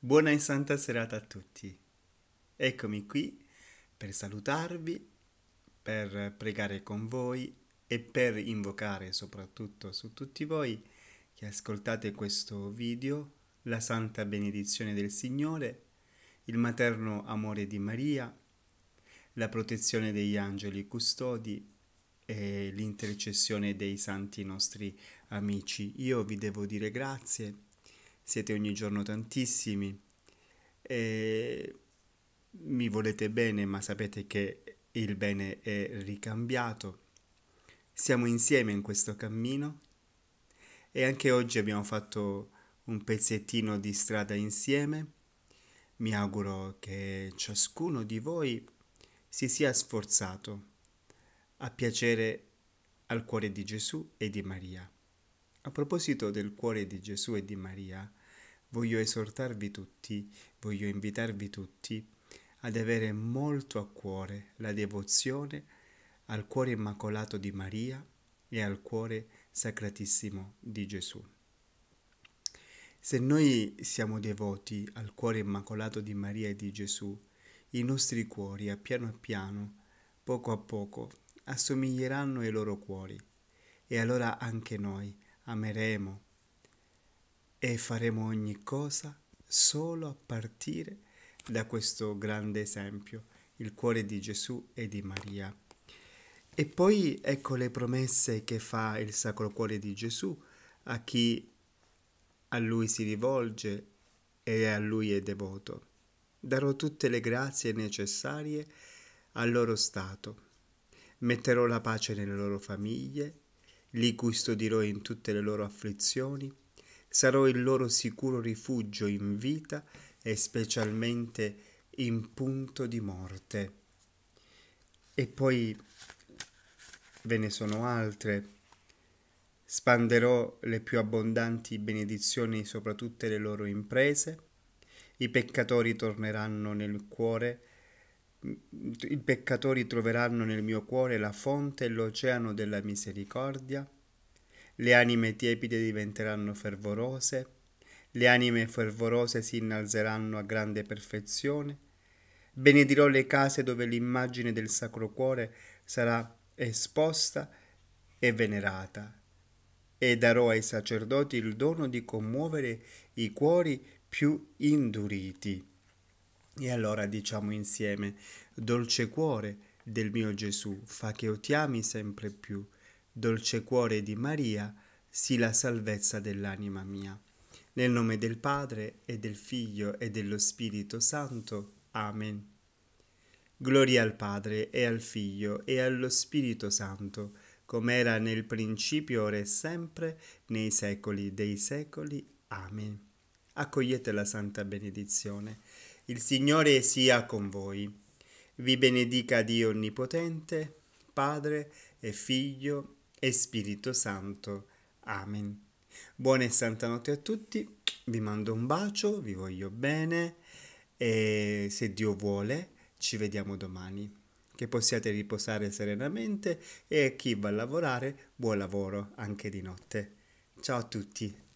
Buona e santa serata a tutti. Eccomi qui per salutarvi, per pregare con voi e per invocare soprattutto su tutti voi che ascoltate questo video la santa benedizione del Signore, il materno amore di Maria, la protezione degli angeli custodi e l'intercessione dei santi nostri amici. Io vi devo dire grazie siete ogni giorno tantissimi e mi volete bene, ma sapete che il bene è ricambiato. Siamo insieme in questo cammino e anche oggi abbiamo fatto un pezzettino di strada insieme. Mi auguro che ciascuno di voi si sia sforzato a piacere al cuore di Gesù e di Maria. A proposito del cuore di Gesù e di Maria, voglio esortarvi tutti, voglio invitarvi tutti ad avere molto a cuore la devozione al cuore immacolato di Maria e al cuore sacratissimo di Gesù. Se noi siamo devoti al cuore immacolato di Maria e di Gesù, i nostri cuori a piano a piano, poco a poco, assomiglieranno ai loro cuori e allora anche noi ameremo, e faremo ogni cosa solo a partire da questo grande esempio, il cuore di Gesù e di Maria. E poi ecco le promesse che fa il Sacro Cuore di Gesù a chi a lui si rivolge e a lui è devoto. Darò tutte le grazie necessarie al loro stato. Metterò la pace nelle loro famiglie, li custodirò in tutte le loro afflizioni sarò il loro sicuro rifugio in vita e specialmente in punto di morte. E poi ve ne sono altre. Spanderò le più abbondanti benedizioni sopra tutte le loro imprese. I peccatori torneranno nel cuore, i peccatori troveranno nel mio cuore la fonte e l'oceano della misericordia le anime tiepide diventeranno fervorose, le anime fervorose si innalzeranno a grande perfezione, benedirò le case dove l'immagine del Sacro Cuore sarà esposta e venerata, e darò ai sacerdoti il dono di commuovere i cuori più induriti. E allora diciamo insieme, dolce cuore del mio Gesù, fa che io ti ami sempre più Dolce cuore di Maria, sii la salvezza dell'anima mia. Nel nome del Padre e del Figlio e dello Spirito Santo. Amen. Gloria al Padre e al Figlio e allo Spirito Santo, come era nel principio, ora e sempre, nei secoli dei secoli. Amen. Accogliete la santa benedizione. Il Signore sia con voi. Vi benedica Dio Onnipotente, Padre e Figlio e Spirito Santo. Amen. Buona e santa notte a tutti, vi mando un bacio, vi voglio bene e se Dio vuole ci vediamo domani. Che possiate riposare serenamente e a chi va a lavorare buon lavoro anche di notte. Ciao a tutti.